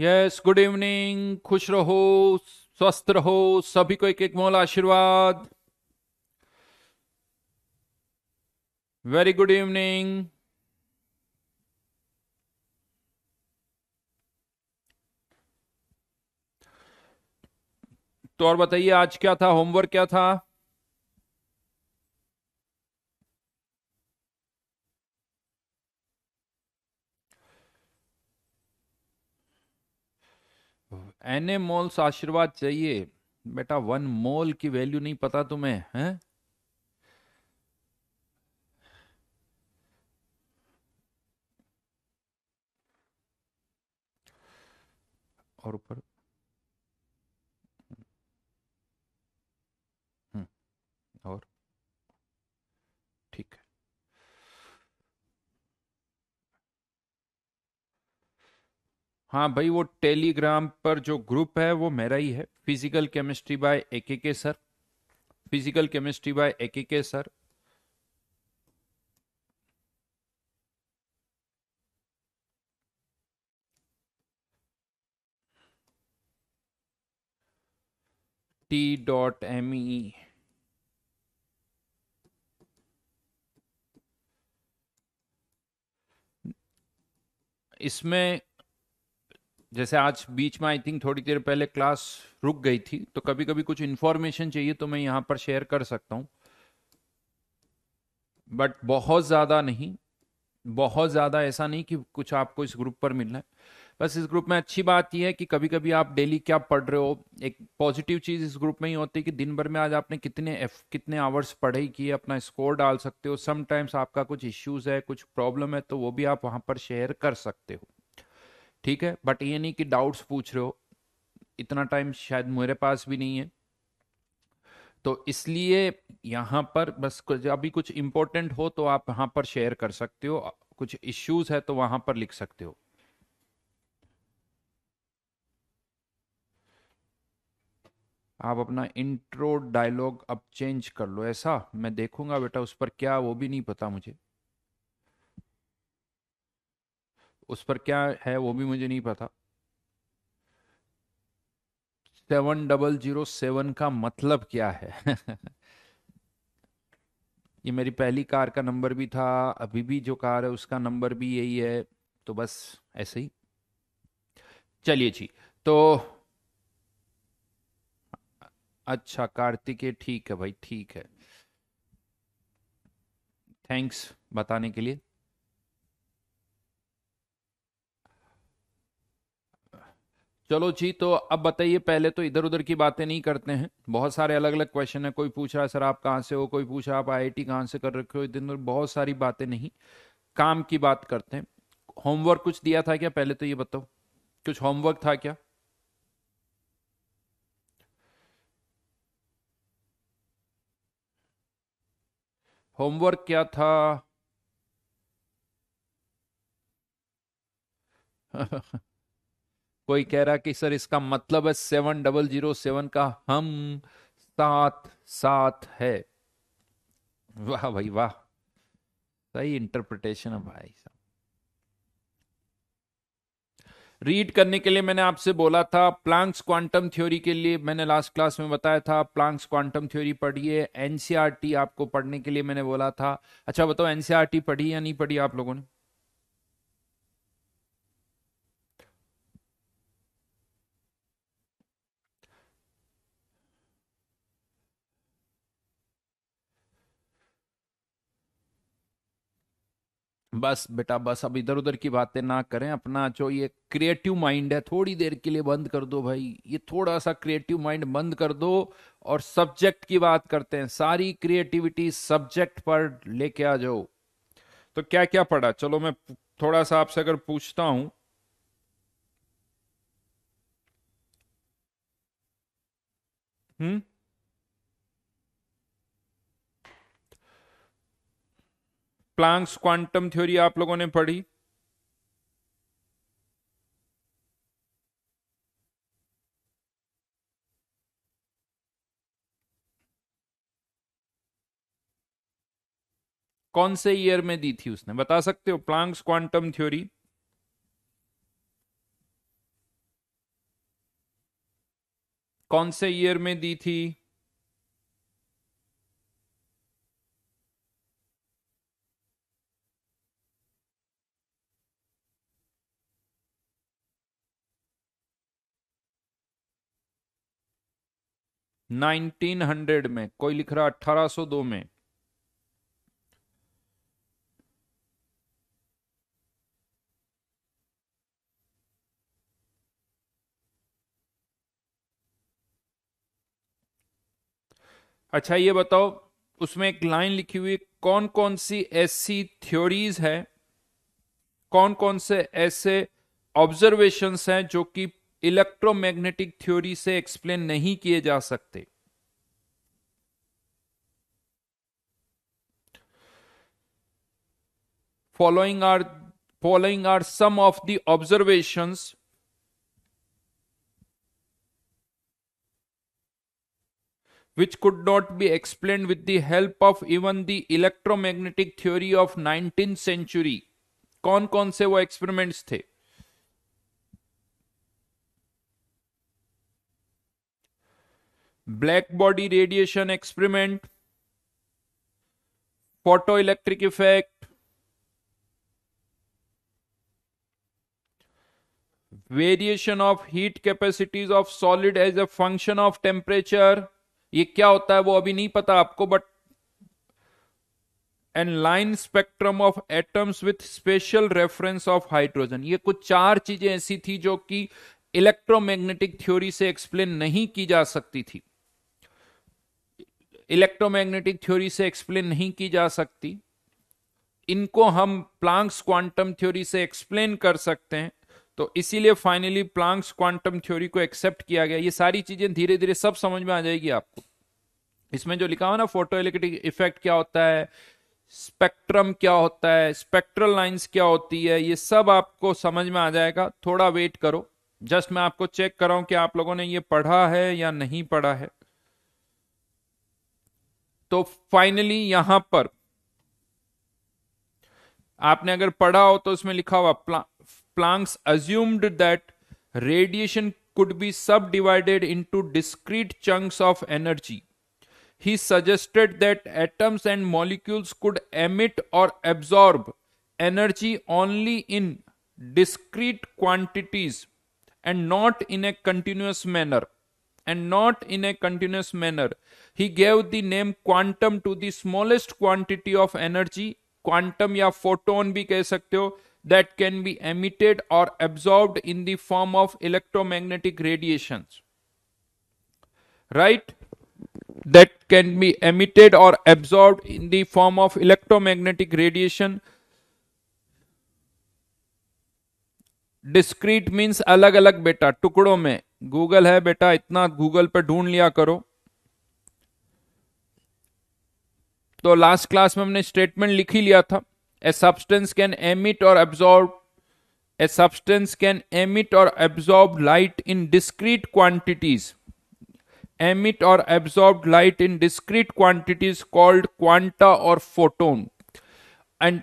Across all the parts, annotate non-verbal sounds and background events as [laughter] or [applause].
Yes good evening खुश रहो स्वस्थ रहो सभी को एक एक मोल आशीर्वाद वेरी गुड इवनिंग तो और बताइए आज क्या था होमवर्क क्या था एन ए मोल्स आशीर्वाद चाहिए बेटा वन मोल की वैल्यू नहीं पता तुम्हें है और ऊपर हाँ भाई वो टेलीग्राम पर जो ग्रुप है वो मेरा ही है physical chemistry by A K K sir physical chemistry by A K K sir T dot M E इसमें जैसे आज बीच में आई थिंक थोड़ी देर पहले क्लास रुक गई थी तो कभी कभी कुछ इन्फॉर्मेशन चाहिए तो मैं यहाँ पर शेयर कर सकता हूँ बट बहुत ज़्यादा नहीं बहुत ज़्यादा ऐसा नहीं कि कुछ आपको इस ग्रुप पर मिलना है बस इस ग्रुप में अच्छी बात यह है कि कभी कभी आप डेली क्या पढ़ रहे हो एक पॉजिटिव चीज़ इस ग्रुप में ही होती है कि दिन भर में आज आपने कितने एफ कितने आवर्स पढ़ाई किए अपना स्कोर डाल सकते हो समटाइम्स आपका कुछ इश्यूज़ है कुछ प्रॉब्लम है तो वो भी आप वहाँ पर शेयर कर सकते हो ठीक है बट ये नहीं कि डाउट्स पूछ रहे हो इतना टाइम शायद मेरे पास भी नहीं है तो इसलिए यहाँ पर बस अभी कुछ इम्पोर्टेंट हो तो आप यहां पर शेयर कर सकते हो कुछ इश्यूज है तो वहां पर लिख सकते हो आप अपना इंट्रो डायलॉग अब चेंज कर लो ऐसा मैं देखूंगा बेटा उस पर क्या वो भी नहीं पता मुझे उस पर क्या है वो भी मुझे नहीं पता सेवन डबल जीरो सेवन का मतलब क्या है [laughs] ये मेरी पहली कार का नंबर भी था अभी भी जो कार है उसका नंबर भी यही है तो बस ऐसे ही चलिए जी तो अच्छा कार्तिक ठीक है भाई ठीक है थैंक्स बताने के लिए चलो जी तो अब बताइए पहले तो इधर उधर की बातें नहीं करते हैं बहुत सारे अलग अलग क्वेश्चन है कोई पूछ रहा है सर आप कहाँ से हो कोई पूछ रहा आप आईआईटी कहाँ से कर रखे हो उधर बहुत सारी बातें नहीं काम की बात करते हैं होमवर्क कुछ दिया था क्या पहले तो ये बताओ कुछ होमवर्क था क्या होमवर्क क्या था [laughs] कोई कह रहा कि सर इसका मतलब है सेवन डबल जीरो सेवन का हम साथ साथ है वाह भाई वाह सही इंटरप्रिटेशन है भाई साहब रीड करने के लिए मैंने आपसे बोला था प्लांक्स क्वांटम थ्योरी के लिए मैंने लास्ट क्लास में बताया था प्लांक्स क्वांटम थ्योरी पढ़िए एनसीआरटी e आपको पढ़ने के लिए मैंने बोला था अच्छा बताओ एनसीआरटी e पढ़ी या नहीं पढ़ी आप लोगों ने बस बेटा बस अब इधर उधर की बातें ना करें अपना जो ये क्रिएटिव माइंड है थोड़ी देर के लिए बंद कर दो भाई ये थोड़ा सा क्रिएटिव माइंड बंद कर दो और सब्जेक्ट की बात करते हैं सारी क्रिएटिविटी सब्जेक्ट पर लेके आ जाओ तो क्या क्या पढ़ा चलो मैं थोड़ा सा आपसे अगर पूछता हूं हम्म प्लांक्स क्वांटम थ्योरी आप लोगों ने पढ़ी कौन से ईयर में दी थी उसने बता सकते हो प्लांक्स क्वांटम थ्योरी कौन से ईयर में दी थी 1900 में कोई लिख रहा 1802 में अच्छा ये बताओ उसमें एक लाइन लिखी हुई कौन कौन सी ऐसी थ्योरीज है कौन कौन से ऐसे ऑब्जर्वेशंस हैं जो कि इलेक्ट्रोमैग्नेटिक थ्योरी से एक्सप्लेन नहीं किए जा सकते following are following are some of the observations which could not be explained with the help of even the electromagnetic theory of nineteen century कौन कौन से वो एक्सपेरिमेंट्स थे black body radiation experiment photo electric effect variation of heat capacities of solid as a function of temperature ये क्या होता है वो अभी नहीं पता आपको but and line spectrum of atoms with special reference of hydrogen ये कुछ चार चीजें ऐसी थी जो कि इलेक्ट्रोमैग्नेटिक थ्योरी से एक्सप्लेन नहीं की जा सकती थी इलेक्ट्रोमैग्नेटिक थ्योरी से एक्सप्लेन नहीं की जा सकती इनको हम प्लांक्स क्वांटम थ्योरी से एक्सप्लेन कर सकते हैं तो इसीलिए फाइनली प्लांक्स क्वांटम थ्योरी को एक्सेप्ट किया गया ये सारी चीजें धीरे धीरे सब समझ में आ जाएगी आपको इसमें जो लिखा हुआ ना फोटो इलेक्ट्रिक इफेक्ट क्या होता है स्पेक्ट्रम क्या होता है स्पेक्ट्रल लाइंस क्या होती है ये सब आपको समझ में आ जाएगा थोड़ा वेट करो जस्ट मैं आपको चेक कराऊं कि आप लोगों ने ये पढ़ा है या नहीं पढ़ा है तो फाइनली यहां पर आपने अगर पढ़ा हो तो उसमें लिखा हुआ Planck's assumed that radiation could be subdivided into discrete chunks of energy he suggested that atoms and molecules could emit और absorb energy only in discrete quantities and not in a continuous manner and not in a continuous manner. He gave the name quantum to the smallest quantity of energy, quantum ya photon bhi कह sakte ho that can be emitted or absorbed in the form of electromagnetic radiations. Right? That can be emitted or absorbed in the form of electromagnetic radiation. Discrete means अलग अलग बेटा टुकड़ों में Google है बेटा इतना Google पे ढूंढ लिया करो तो लास्ट क्लास में हमने स्टेटमेंट लिख ही लिया था ए सब्सटेंस कैन एमिट और absorb a substance can emit और absorb light in discrete quantities emit और absorb light in discrete quantities called quanta और फोटोन एंड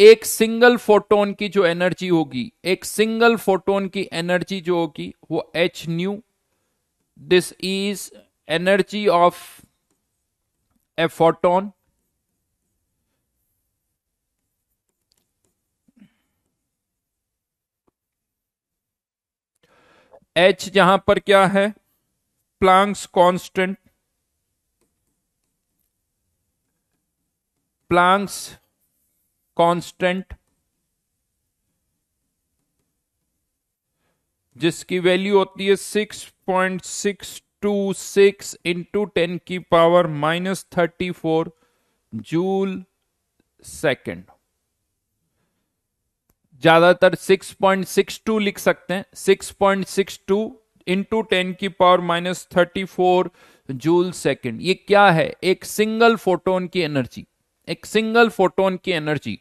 एक सिंगल फोटोन की जो एनर्जी होगी एक सिंगल फोटोन की एनर्जी जो होगी वो H nu this is energy of a photon H जहां पर क्या है प्लांक्स कांस्टेंट प्लांक्स कांस्टेंट जिसकी वैल्यू होती है six point six two six into ten की power minus thirty four joule second ज्यादातर 6.62 लिख सकते हैं 6.62 इंटू टेन की power minus thirty four joule second ये क्या है एक सिंगल फोटोन की एनर्जी एक सिंगल फोटोन की एनर्जी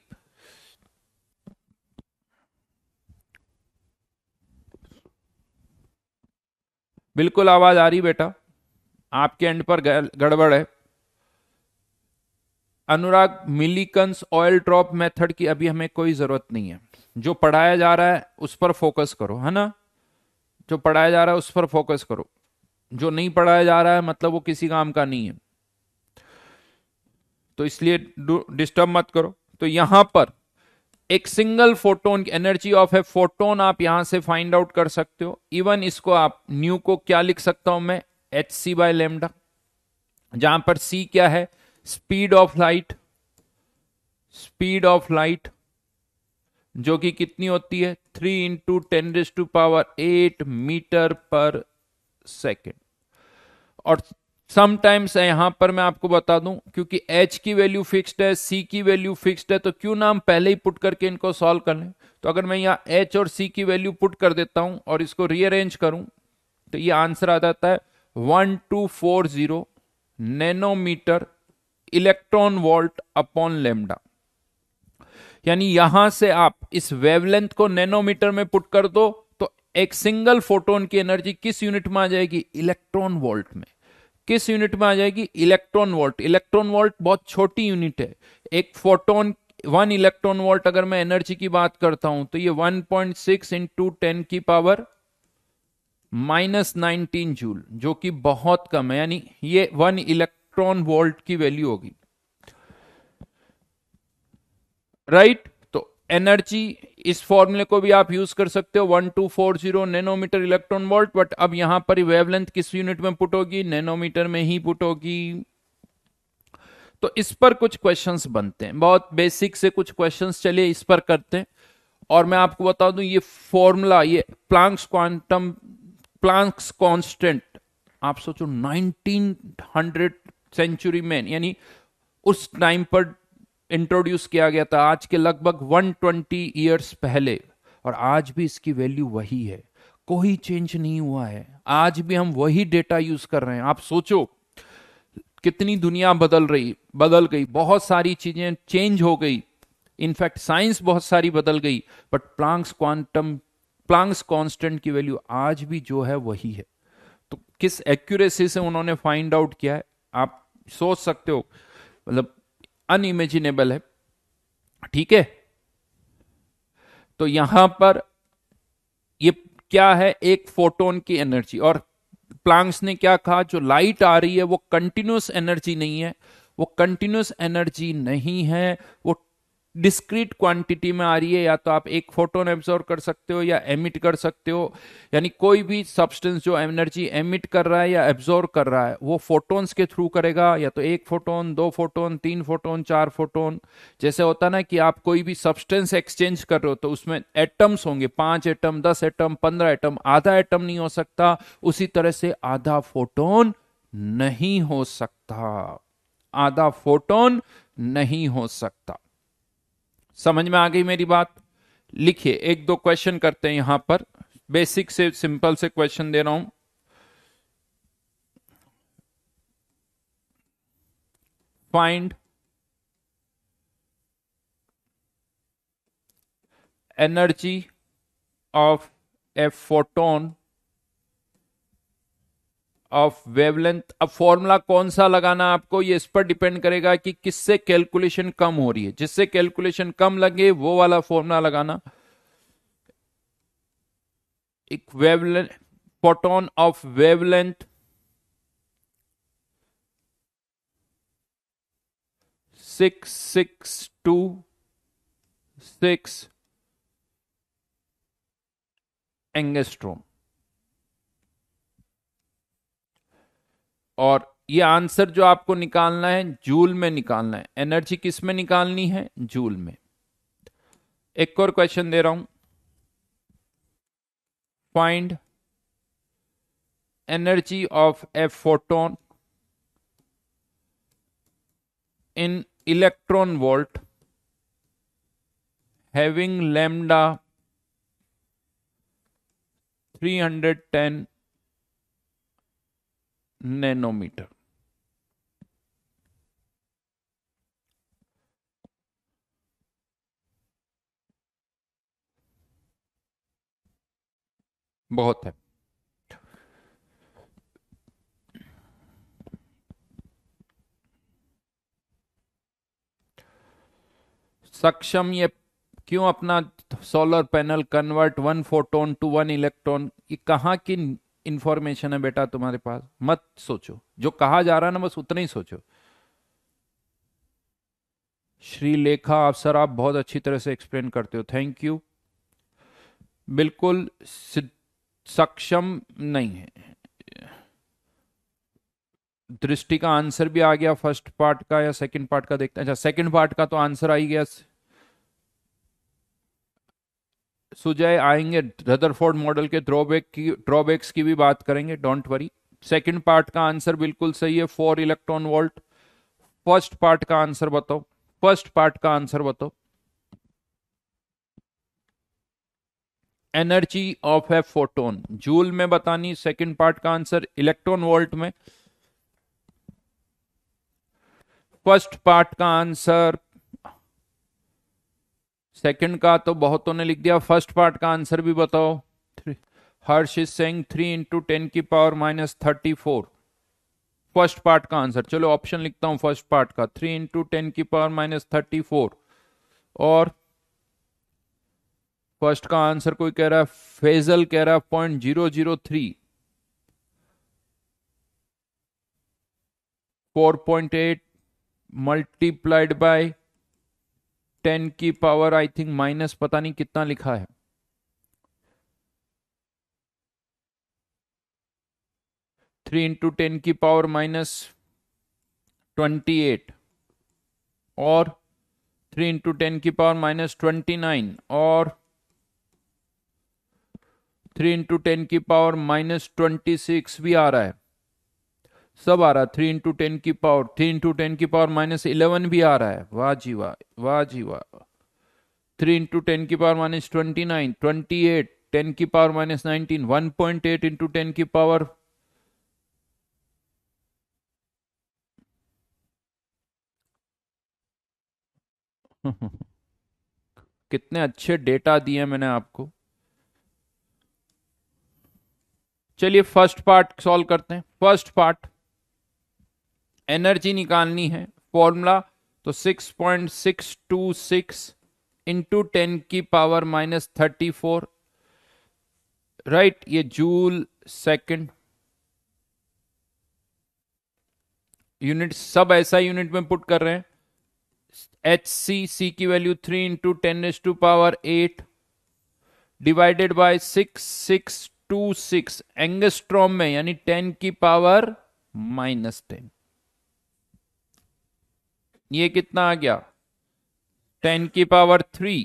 बिल्कुल आवाज आ रही बेटा आपके एंड पर गड़बड़ है Anurag Millikan's oil drop method की अभी हमें कोई जरूरत नहीं है जो पढ़ाया जा रहा है उस पर फोकस करो है ना जो पढ़ाया जा रहा है उस पर फोकस करो जो नहीं पढ़ाया जा रहा है मतलब वो किसी काम का नहीं है तो इसलिए डिस्टर्ब मत करो तो यहां पर एक सिंगल फोटोन की एनर्जी ऑफ ए फोटोन आप यहां से फाइंड आउट कर सकते हो इवन इसको आप न्यू को क्या लिख सकता हूं मैं एच सी बाय लेमडा जहां पर सी क्या है speed of light speed of light जो कि कितनी होती है three into ten raise to power eight metre per second और समटाइम्स है यहां पर मैं आपको बता दूं क्योंकि एच की वैल्यू फिक्स्ड है सी की वैल्यू फिक्स्ड है तो क्यों ना हम पहले ही पुट करके इनको सॉल्व कर लें तो अगर मैं यहाँ एच और सी की वैल्यू पुट कर देता हूं और इसको रीअरेंज करूं तो ये आंसर आ जाता है one two four zero nanometre electron volt upon lambda यानी यहां से आप इस वेवलेंथ को नैनोमीटर में पुट कर दो तो एक सिंगल फोटोन की एनर्जी किस यूनिट में आ जाएगी इलेक्ट्रॉन वोल्ट में किस यूनिट में आ जाएगी इलेक्ट्रॉन वोल्ट इलेक्ट्रॉन वोल्ट बहुत छोटी यूनिट है एक फोटोन वन इलेक्ट्रॉन वोल्ट अगर मैं एनर्जी की बात करता हूं तो ये 1.6 पॉइंट सिक्स इंटू टेन की पावर माइनस नाइनटीन जूल जो कि बहुत कम है यानी ये वन इलेक्ट्रॉन वोल्ट की वैल्यू होगी राइट right? एनर्जी इस फॉर्मूले को भी आप यूज कर सकते हो one two four zero nanometre electron volt but अब यहां पर वेवलेंथ किस यूनिट में पुट होगी नैनोमीटर में ही पुट होगी तो इस पर कुछ क्वेश्चंस बनते हैं बहुत बेसिक से कुछ क्वेश्चंस चलिए इस पर करते हैं और मैं आपको बता दूं ये फॉर्मूला ये प्लांक्स क्वांटम प्लांक्स कांस्टेंट आप सोचो 1900 सेंचुरी में यानी उस टाइम पर इंट्रोड्यूस किया गया था आज के लगभग 120 ईयर्स पहले और आज भी इसकी वैल्यू वही है कोई चेंज नहीं हुआ है आज भी हम वही डेटा यूज कर रहे हैं आप सोचो कितनी दुनिया बदल रही बदल गई बहुत सारी चीजें चेंज हो गई इनफैक्ट साइंस बहुत सारी बदल गई but Planck's quantum Planck's constant की वैल्यू आज भी जो है वही है तो किस एक्यूरेसी से उन्होंने फाइंड आउट किया है आप सोच सकते हो मतलब अनइमेजिनेबल है ठीक है तो यहां पर ये क्या है एक फोटोन की एनर्जी और प्लांक्स ने क्या कहा जो लाइट आ रही है वो कंटिन्यूस एनर्जी नहीं है वो कंटिन्यूस एनर्जी नहीं है वो डिस्क्रीट क्वांटिटी में आ रही है या तो आप एक फोटोन एब्जॉर्व कर सकते हो या एमिट कर सकते हो यानी कोई भी सब्सटेंस जो एनर्जी एमिट कर रहा है या एब्जॉर्व कर रहा है वो फोटोन्स के थ्रू करेगा या तो एक फोटोन दो फोटोन तीन फोटोन चार फोटोन जैसे होता ना कि आप कोई भी सब्सटेंस एक्सचेंज कर रहे हो तो उसमें एटम्स होंगे पांच एटम दस एटम पंद्रह एटम आधा एटम नहीं हो सकता उसी तरह से आधा फोटोन नहीं हो सकता आधा फोटोन नहीं हो सकता समझ में आ गई मेरी बात लिखिए एक दो क्वेश्चन करते हैं यहां पर बेसिक से सिंपल से क्वेश्चन दे रहा हूं find energy of a photon of wavelength अब फॉर्मूला कौन सा लगाना आपको ये इस पर डिपेंड करेगा कि किससे कैलकुलेशन कम हो रही है जिससे कैलकुलेशन कम लगे वो वाला फॉर्मूला लगाना एक wavelength photon of wavelength six six two six angstrom और ये आंसर जो आपको निकालना है जूल में निकालना है एनर्जी किस में निकालनी है जूल में एक और क्वेश्चन दे रहा हूं find energy of a photon in electron volt having lambda 310 nanometre बहुत है सक्षम ये क्यों अपना solar panel convert one photon to one electron ये कहां की इंफॉर्मेशन है बेटा तुम्हारे पास मत सोचो जो कहा जा रहा है ना बस उतना ही सोचो श्री लेखा आप सर आप बहुत अच्छी तरह से एक्सप्लेन करते हो थैंक यू बिल्कुल सक्षम नहीं है दृष्टि का आंसर भी आ गया फर्स्ट पार्ट का या सेकंड पार्ट का देखते हैं अच्छा सेकंड पार्ट का तो आंसर आ ही गया सुजय आएंगे रदरफोर्ड मॉडल के ड्रॉबैक की ड्रॉबैक्स की भी बात करेंगे डोंट वरी सेकंड पार्ट का आंसर बिल्कुल सही है four electron volt first part का आंसर बताओ फर्स्ट पार्ट का आंसर बताओ energy of a photon joule में बतानी सेकंड पार्ट का आंसर इलेक्ट्रॉन वोल्ट में फर्स्ट पार्ट का आंसर सेकंड का तो बहुतों ने लिख दिया फर्स्ट पार्ट का आंसर भी बताओ Harsh is saying three into ten की power minus thirty four first part का आंसर चलो ऑप्शन लिखता हूं फर्स्ट पार्ट का थ्री इंटू टेन की पावर माइनस थर्टी फोर और फर्स्ट का आंसर कोई कह रहा है फेजल कह रहा है point zero zero three four point eight multiplied by ten की पावर आई थिंक माइनस पता नहीं कितना लिखा है थ्री इंटू टेन की पावर माइनस ट्वेंटी एट और थ्री इंटू टेन की पावर माइनस ट्वेंटी नाइन और थ्री इंटू टेन की पावर माइनस ट्वेंटी सिक्स भी आ रहा है सब आ रहा है थ्री इंटू टेन की पावर थ्री इंटू टेन की पावर माइनस इलेवन भी आ रहा है वाह जी वाह वाह जी वाह थ्री इंटू टेन की power minus twenty nine twenty eight ten की power minus nineteen one point eight into ten की पावर [laughs] कितने अच्छे डेटा दिए मैंने आपको चलिए फर्स्ट पार्ट सॉल्व करते हैं फर्स्ट पार्ट एनर्जी निकालनी है फॉर्मूला तो 6.626 इंटू टेन की power minus thirty four right ये जूल सेकंड यूनिट सब ऐसा यूनिट में पुट कर रहे हैं एच सी सी की value three into ten raise to power eight divided by six six two six angstrom में यानी टेन की पावर माइनस टेन ये कितना आ गया टेन की पावर थ्री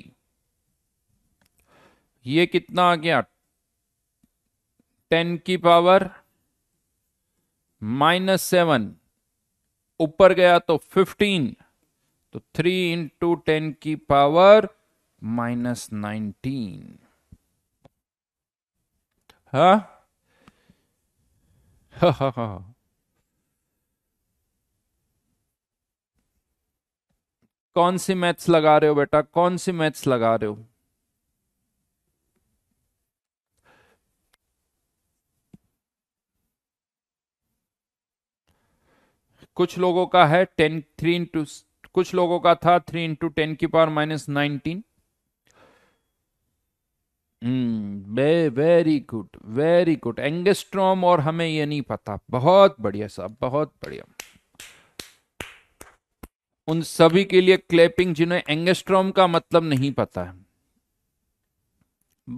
ये कितना आ गया टेन की पावर माइनस सेवन ऊपर गया तो फिफ्टीन तो थ्री इंटू टेन की पावर माइनस नाइनटीन हा हा हा कौन सी मैथ्स लगा रहे हो बेटा कौन सी मैथ्स लगा रहे हो कुछ लोगों का है टेन थ्री इंटू कुछ लोगों का था थ्री इंटू टेन की power minus nineteen very good very good angstrom और हमें ये नहीं पता बहुत बढ़िया साहब बहुत बढ़िया उन सभी के लिए क्लैपिंग जिन्हें एंगेस्ट्रॉम का मतलब नहीं पता है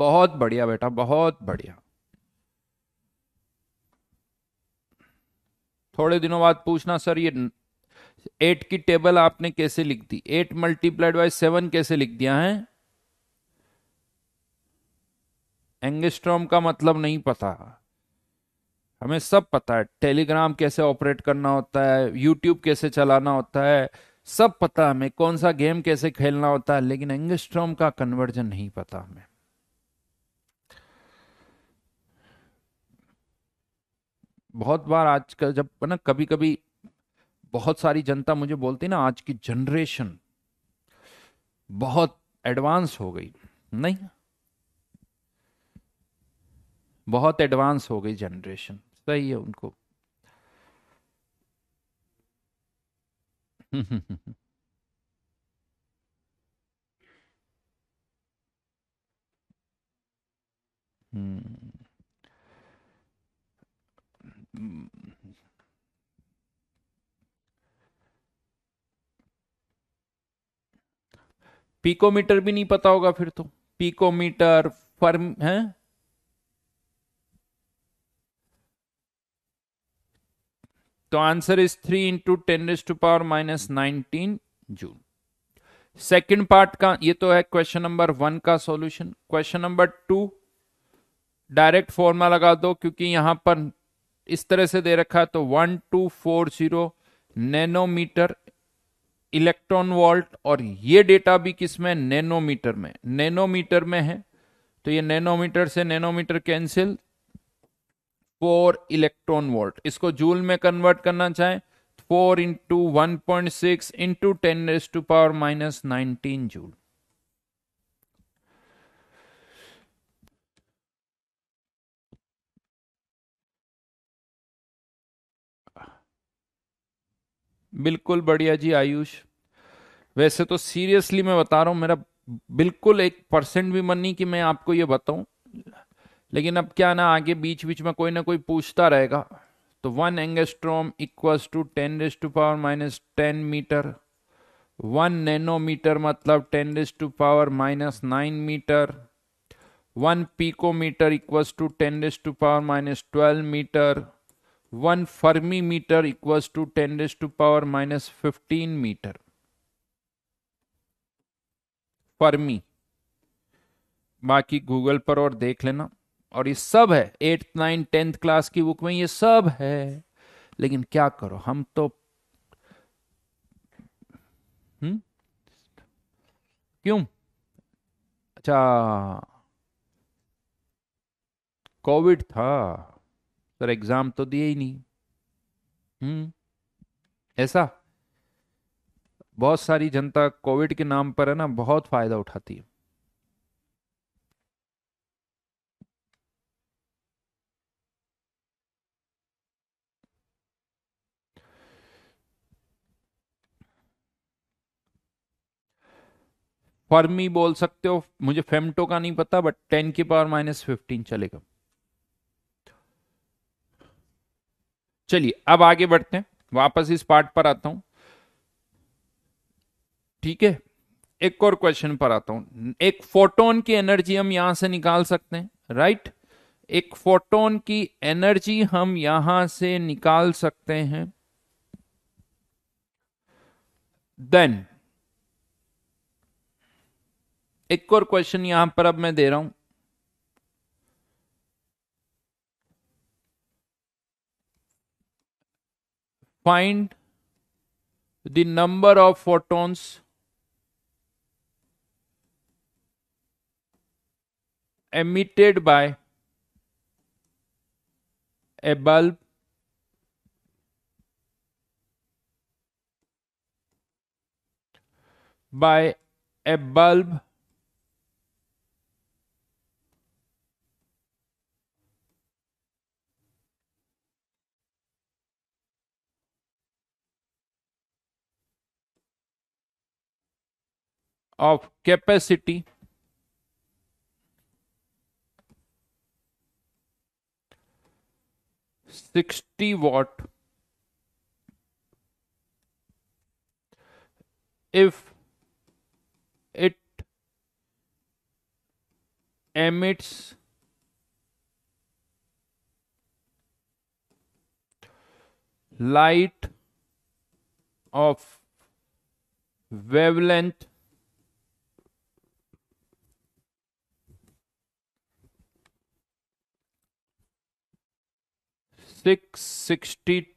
बहुत बढ़िया बेटा बहुत बढ़िया थोड़े दिनों बाद पूछना सर ये एट की टेबल आपने कैसे लिख दी एट मल्टीप्लाइड बाय सेवन कैसे लिख दिया है एंगेस्ट्रॉम का मतलब नहीं पता हमें सब पता है टेलीग्राम कैसे ऑपरेट करना होता है यूट्यूब कैसे चलाना होता है सब पता हमें कौन सा गेम कैसे खेलना होता है लेकिन एंगस्ट्रॉम का कन्वर्जन नहीं पता हमें बहुत बार आजकल जब ना कभी कभी बहुत सारी जनता मुझे बोलती ना आज की जनरेशन बहुत एडवांस हो गई नहीं बहुत एडवांस हो गई जनरेशन सही है उनको हम्म हम्म, पीकोमीटर भी नहीं पता होगा फिर तो पीकोमीटर फर्म है तो answer is three into ten is to power minus nineteen joule सेकेंड पार्ट का ये तो है क्वेश्चन नंबर वन का solution question number two direct formula लगा दो क्योंकि यहां पर इस तरह से दे रखा है तो one two four zero nanometre electron volt और ये डेटा भी किसमें नैनोमीटर में नैनोमीटर में है तो ये नैनोमीटर से nanometre cancel four electron volt इसको जूल में कन्वर्ट करना चाहें four into one point six into ten raise to power minus nineteen joule बिल्कुल बढ़िया जी आयुष वैसे तो सीरियसली मैं बता रहा हूं मेरा बिल्कुल एक परसेंट भी मन नहीं कि मैं आपको ये बताऊं लेकिन अब क्या ना आगे बीच बीच में कोई ना कोई पूछता रहेगा तो one angstrom equals to ten raise to power minus ten metre one nanometre मतलब ten raise to power minus nine metre one picometre equals to ten raise to power minus twelve metre one fermi metre equals to ten raise to power minus fifteen metre fermi बाकी Google पर और देख लेना और ये सब है eighth ninth tenth class की बुक में ये सब है लेकिन क्या करो हम तो हम्म क्यों अच्छा कोविड था सर एग्जाम तो दिए ही नहीं हम्म ऐसा बहुत सारी जनता कोविड के नाम पर है ना बहुत फायदा उठाती है फर्मी बोल सकते हो मुझे फेमटो का नहीं पता बट टेन की पावर माइनस फिफ्टीन चलेगा चलिए अब आगे बढ़ते हैं वापस इस पार्ट पर आता हूं ठीक है एक और क्वेश्चन पर आता हूं एक फोटोन की एनर्जी हम यहां से निकाल सकते हैं राइट एक फोटोन की एनर्जी हम यहां से निकाल सकते हैं देन एक और क्वेश्चन यहां पर अब मैं दे रहा हूं find the number of photons emitted by a bulb by a bulb of capacity sixty watt if it emits light of wavelength 662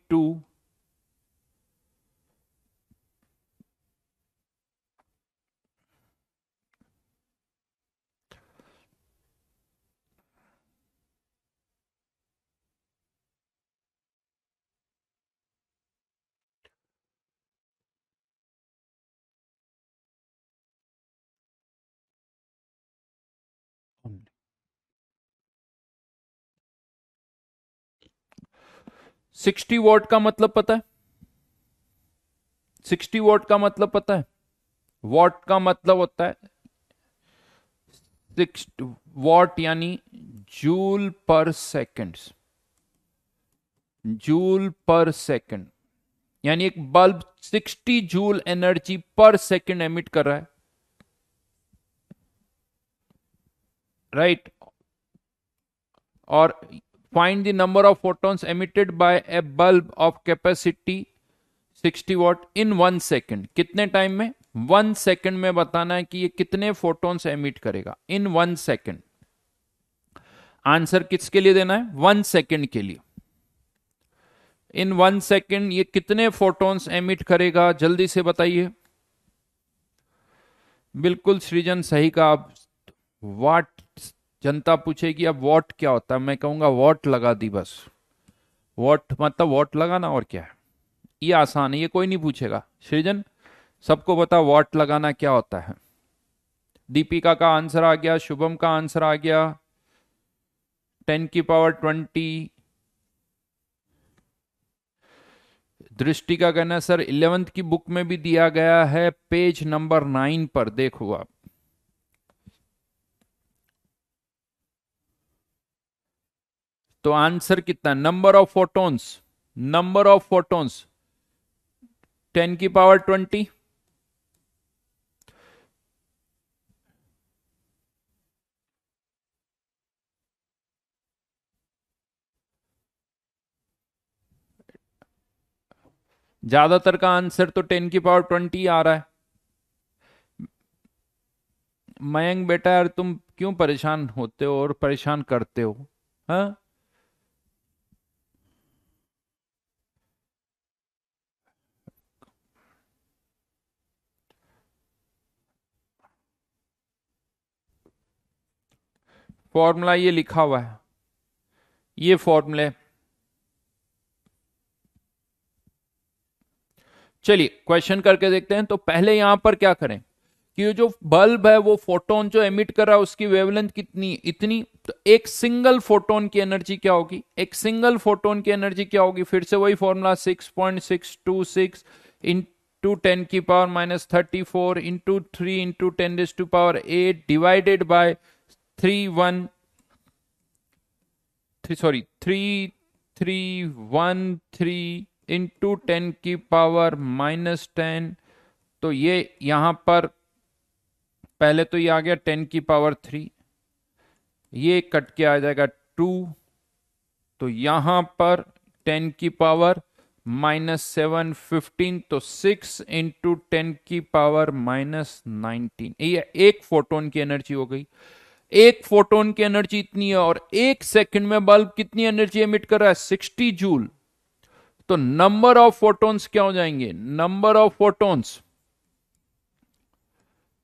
sixty watt का मतलब पता है सिक्सटी वॉट का मतलब पता है वॉट का मतलब होता है सिक्स वॉट यानी joule per seconds joule per second यानी एक bulb 60 joule energy per second emit कर रहा है राइट right? और find the number of photons emitted by a bulb of capacity 60 watt in one second कितने time में one second में बताना है कि ये कितने फोटोन्स एमिट करेगा इन वन सेकेंड आंसर किसके लिए देना है वन सेकेंड के लिए इन वन सेकेंड ये कितने फोटोन्स एमिट करेगा जल्दी से बताइए बिल्कुल सृजन सही का आप वाट जनता पूछेगी अब वॉट क्या होता है मैं कहूंगा वॉट लगा दी बस वॉट मतलब वॉट लगाना और क्या है ये आसान है ये कोई नहीं पूछेगा सृजन सबको पता वॉट लगाना क्या होता है दीपिका का आंसर आ गया शुभम का आंसर आ गया टेन की पावर ट्वेंटी दृष्टि का कहना सर इलेवेंथ की बुक में भी दिया गया है पेज नंबर नाइन पर देखो आप तो आंसर कितना number of photons number of photons ten की पावर ट्वेंटी ज्यादातर का आंसर तो टेन की पावर ट्वेंटी आ रहा है मयंक बेटा यार तुम क्यों परेशान होते हो और परेशान करते हो हाँ फॉर्मूला ये लिखा हुआ है ये फॉर्मूले चलिए क्वेश्चन करके देखते हैं तो पहले यहां पर क्या करें कि जो बल्ब है वो फोटोन जो एमिट कर रहा है उसकी वेवलेंथ कितनी इतनी तो एक सिंगल फोटोन की एनर्जी क्या होगी एक सिंगल फोटोन की एनर्जी क्या होगी फिर से वही formula six point six two six into ten की power minus thirty four into three into ten to power eight divided by three one three sorry three three one three into ten की power minus ten तो ये यहां पर पहले तो ये आ गया टेन की पावर थ्री ये कट के आ जाएगा टू तो यहां पर टेन की पावर माइनस सेवन फिफ्टीन तो सिक्स इंटू टेन की पावर माइनस नाइनटीन ये एक फोटोन की एनर्जी हो गई एक फोटोन की एनर्जी इतनी है और एक सेकंड में बल्ब कितनी एनर्जी एमिट कर रहा है सिक्सटी जूल तो नंबर ऑफ फोटोन्स क्या हो जाएंगे number of photons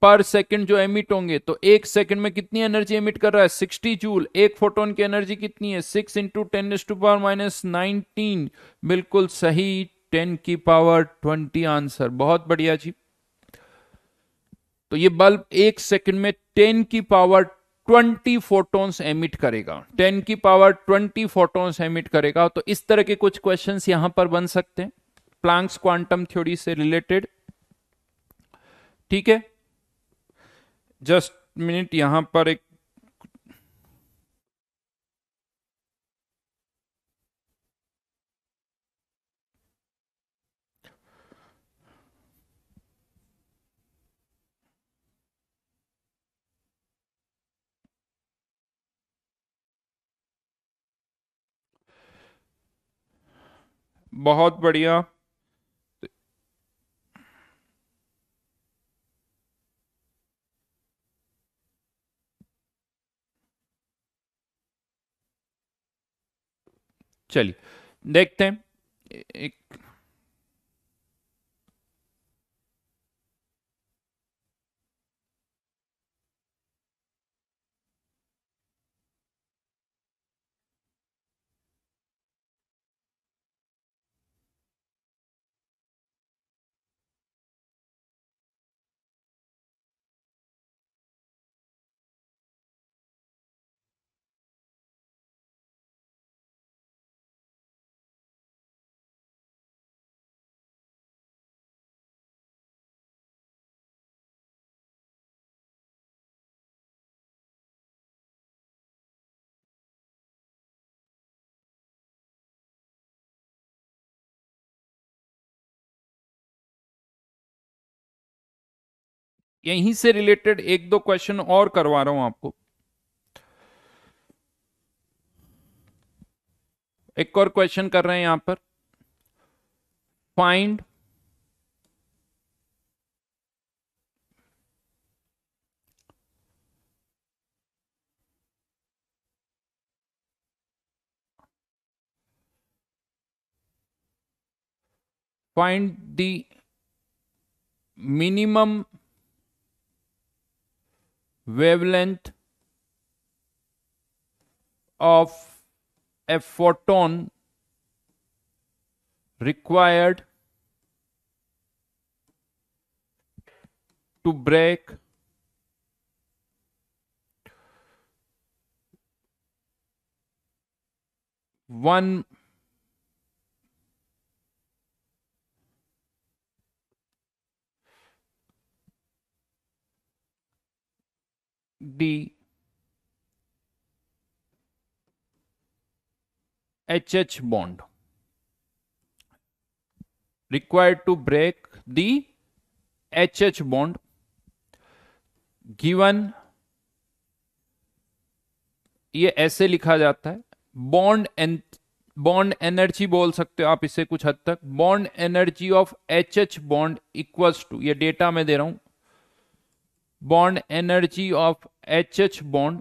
per second जो एमिट होंगे तो एक सेकंड में कितनी एनर्जी एमिट कर रहा है सिक्सटी जूल एक फोटोन की एनर्जी कितनी है six into ten to power minus nineteen बिल्कुल सही टेन की पावर ट्वेंटी आंसर बहुत बढ़िया जी तो ये बल्ब एक सेकंड में टेन की पावर ट्वेंटी फोटोन्स एमिट करेगा टेन की पावर ट्वेंटी फोटोन्स एमिट करेगा तो इस तरह के कुछ क्वेश्चन यहां पर बन सकते हैं प्लांक्स क्वांटम थ्योरी से रिलेटेड ठीक है जस्ट मिनट यहां पर एक बहुत बढ़िया चलिए देखते हैं एक यहीं से रिलेटेड एक दो क्वेश्चन और करवा रहा हूं आपको एक और क्वेश्चन कर रहे हैं यहां पर find find the minimum wavelength of a photon required to break one the H H bond required to break the HH bond given ये ऐसे लिखा जाता है बॉन्ड एन बॉन्ड एनर्जी बोल सकते हो आप इसे कुछ हद तक bond energy of H H bond equals to ये डेटा में दे रहा हूं bond energy of H H bond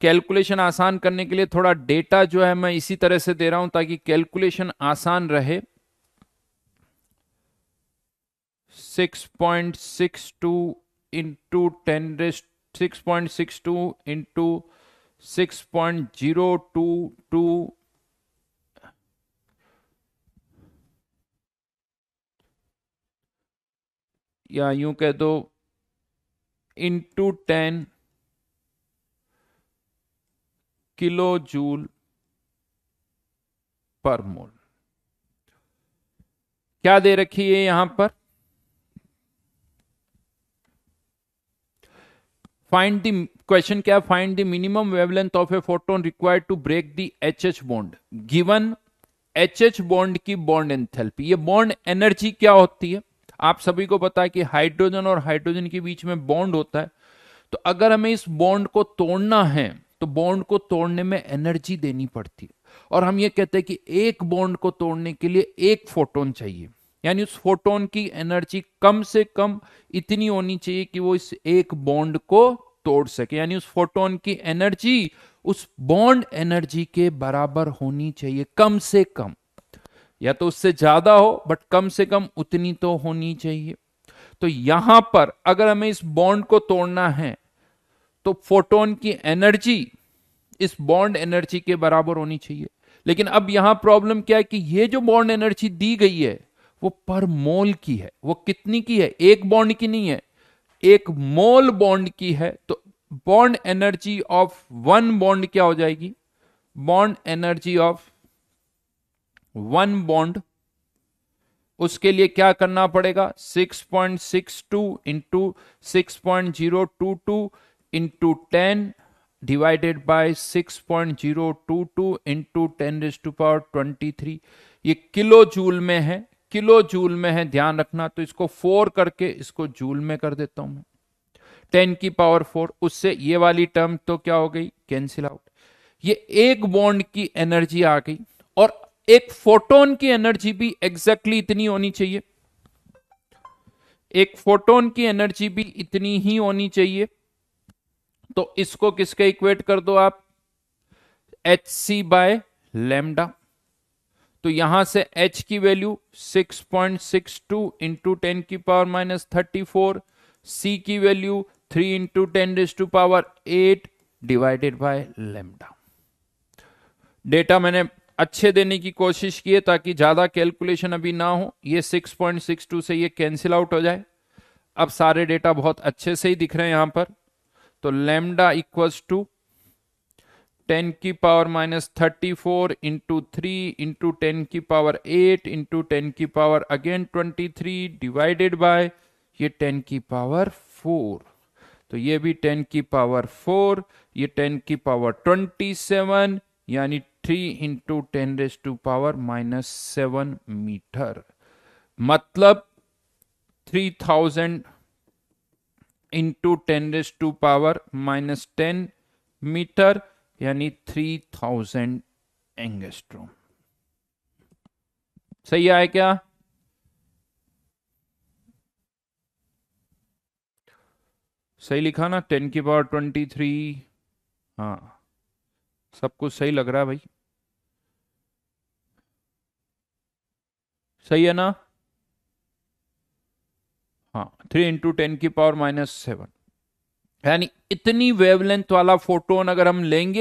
calculation आसान करने के लिए थोड़ा डेटा जो है मैं इसी तरह से दे रहा हूं ताकि कैलकुलेशन आसान रहे 6.62 into ten raised six point six two into six point zero two two या यूं कह दो इंटू टेन किलो जूल पर मोल क्या दे रखी है यहां पर फाइंड द क्वेश्चन क्या find the minimum wavelength of a photon required to break the H H bond given H H bond की बॉन्ड एंथेल्पी ये बॉन्ड एनर्जी क्या होती है आप सभी को पता है कि हाइड्रोजन और हाइड्रोजन के बीच में बॉन्ड होता है तो अगर हमें इस बॉन्ड को तोड़ना है तो बॉन्ड को तोड़ने में एनर्जी देनी पड़ती है और हम ये कहते हैं कि एक बॉन्ड को तोड़ने के लिए एक फोटोन चाहिए यानी उस फोटोन की एनर्जी कम से कम इतनी होनी चाहिए कि वो इस एक बॉन्ड को तोड़ सके यानी उस फोटोन की एनर्जी उस बॉन्ड एनर्जी के बराबर होनी चाहिए कम से कम या तो उससे ज्यादा हो बट कम से कम उतनी तो होनी चाहिए तो यहां पर अगर हमें इस बॉन्ड को तोड़ना है तो फोटोन की एनर्जी इस बॉन्ड एनर्जी के बराबर होनी चाहिए लेकिन अब यहां प्रॉब्लम क्या है कि ये जो बॉन्ड एनर्जी दी गई है वो पर मोल की है वो कितनी की है एक बॉन्ड की नहीं है एक मोल बॉन्ड की है तो bond energy of one bond क्या हो जाएगी bond energy of one bond उसके लिए क्या करना पड़ेगा 6.62 point six two into six point zero two two into ten divided by six point zero two two into ten to power twenty three ये kilojoule में है kilo kilojoule में है ध्यान रखना तो इसको फोर करके इसको जूल में कर देता हूं मैं टेन की पावर फोर उससे ये वाली टर्म तो क्या हो गई कैंसिल आउट ये एक बॉन्ड की एनर्जी आ गई और एक फोटोन की एनर्जी भी एग्जैक्टली इतनी होनी चाहिए एक फोटोन की एनर्जी भी इतनी ही होनी चाहिए तो इसको किसके इक्वेट कर दो आप एच सी बाय लेमडा तो यहां से एच की value 6.62 point six two into ten की power minus thirty four C की value 3 into ten raise to power 8 divided by lambda data मैंने अच्छे देने की कोशिश किए ताकि ज्यादा कैलकुलेशन अभी ना हो ये 6.62 से ये कैंसिल आउट हो जाए अब सारे डेटा बहुत अच्छे से ही दिख रहे हैं यहां पर तो लेमडा इक्वल्स टू टेन की power minus thirty four into three into ten की पावर एट इंटू टेन की power again twenty three divided by ये टेन की पावर फोर तो ये भी टेन की पावर फोर ये टेन की पावर ट्वेंटी सेवन यानी three into ten raise to power minus seven metre मतलब three thousand into ten raise to power minus ten metre यानी थ्री थाउजेंड एंगेस्ट्रो सही आया क्या सही लिखा ना टेन की पावर ट्वेंटी थ्री हाँ सब कुछ सही लग रहा है भाई सही है ना हाँ थ्री इंटू टेन की पावर माइनस सेवन यानी इतनी वेवलेंथ वाला फोटोन अगर हम लेंगे